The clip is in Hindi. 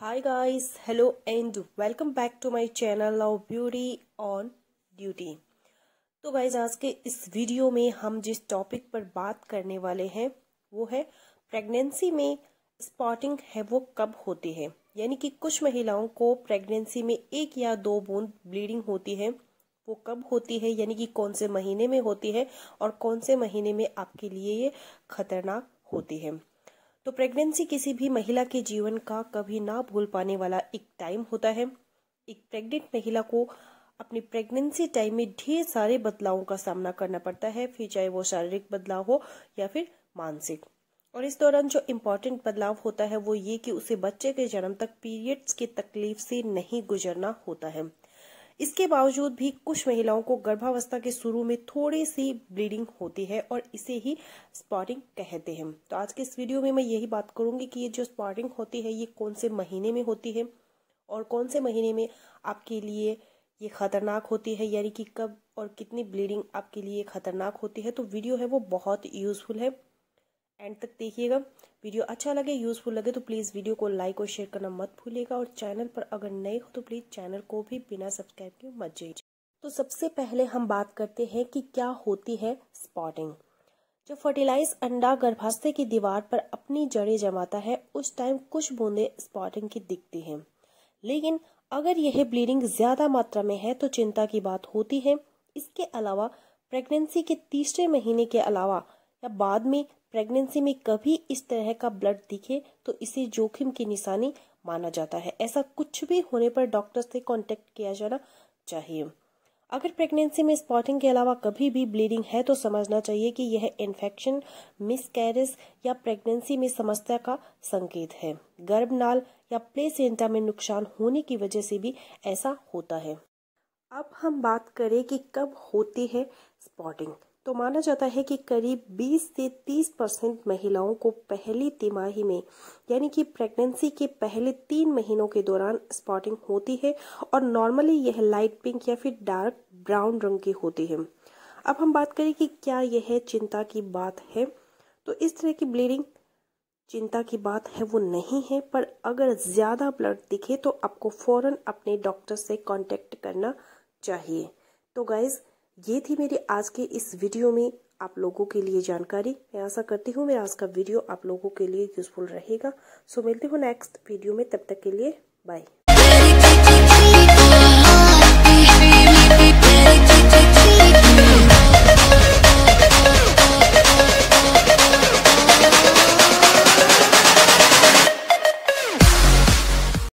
hi guys hello and welcome back to my channel love beauty on duty तो गाइस आज के इस वीडियो में हम जिस टॉपिक पर बात करने वाले हैं वो है प्रेगनेंसी में स्पॉटिंग है वो कब होती है यानी कि कुछ महिलाओं को प्रेगनेंसी में एक या दो बूंद ब्लीडिंग होती है वो कब होती है यानी कि कौन से महीने में होती है और कौन से महीने में आपके लिए ये खतरनाक होती है तो प्रेगनेंसी किसी भी महिला के जीवन का कभी ना भूल पाने वाला एक टाइम होता है एक प्रेग्नेंट महिला को अपनी प्रेगनेंसी टाइम में ढेर सारे बदलावों का सामना करना पड़ता है फिर चाहे वो शारीरिक बदलाव हो या फिर मानसिक और इस दौरान जो इम्पोर्टेंट बदलाव होता है वो ये कि उसे बच्चे के जन्म तक पीरियड्स की तकलीफ से नहीं गुजरना होता है इसके बावजूद भी कुछ महिलाओं को गर्भावस्था के शुरू में थोड़ी सी ब्लीडिंग होती है और इसे ही स्पॉटिंग कहते हैं तो आज के इस वीडियो में मैं यही बात करूंगी कि ये जो स्पॉटिंग होती है ये कौन से महीने में होती है और कौन से महीने में आपके लिए ये खतरनाक होती है यानी कि कब और कितनी ब्लीडिंग आपके लिए खतरनाक होती है तो वीडियो है वो बहुत यूजफुल है एंड तक देखिएगा वीडियो अच्छा लगे यूज़फुल लगे तो प्लीज़ वीडियो को लाइक और शेयर करना मत भूलिएगा और चैनल पर अगर नए हो तो प्लीज़ चैनल को भी बिना सब्सक्राइब किए मत जाइए तो सबसे पहले हम बात करते हैं कि क्या होती है स्पॉटिंग जब फर्टिलाइज अंडा गर्भाशय की दीवार पर अपनी जड़ें जमाता है उस टाइम कुछ बूंदें स्पॉटिंग की दिखती हैं लेकिन अगर यह ब्लीडिंग ज़्यादा मात्रा में है तो चिंता की बात होती है इसके अलावा प्रेगनेंसी के तीसरे महीने के अलावा या बाद में प्रेगनेंसी में कभी इस तरह का ब्लड दिखे तो इसे जोखिम की निशानी माना जाता है ऐसा कुछ भी होने पर डॉक्टर से कॉन्टेक्ट किया जाना चाहिए अगर प्रेगनेंसी में स्पॉटिंग के अलावा कभी भी ब्लीडिंग है तो समझना चाहिए कि यह इन्फेक्शन मिसकैरेज या प्रेगनेंसी में समस्या का संकेत है गर्भनाल या प्लेसेंटा में नुकसान होने की वजह से भी ऐसा होता है अब हम बात करें कि कब होती है स्पॉटिंग तो माना जाता है कि करीब 20 से 30 परसेंट महिलाओं को पहली तिमाही में यानी कि प्रेगनेंसी के पहले तीन महीनों के दौरान स्पॉटिंग होती है और नॉर्मली यह लाइट पिंक या फिर डार्क ब्राउन रंग की होती है अब हम बात करें कि क्या यह चिंता की बात है तो इस तरह की ब्लीडिंग चिंता की बात है वो नहीं है पर अगर ज़्यादा ब्लड दिखे तो आपको फ़ौरन अपने डॉक्टर से कॉन्टेक्ट करना चाहिए तो गाइज़ ये थी मेरी आज के इस वीडियो में आप लोगों के लिए जानकारी मैं आशा करती हूँ मेरा आज का वीडियो आप लोगों के लिए यूजफुल रहेगा सो मिलती हूँ नेक्स्ट वीडियो में तब तक के लिए बाय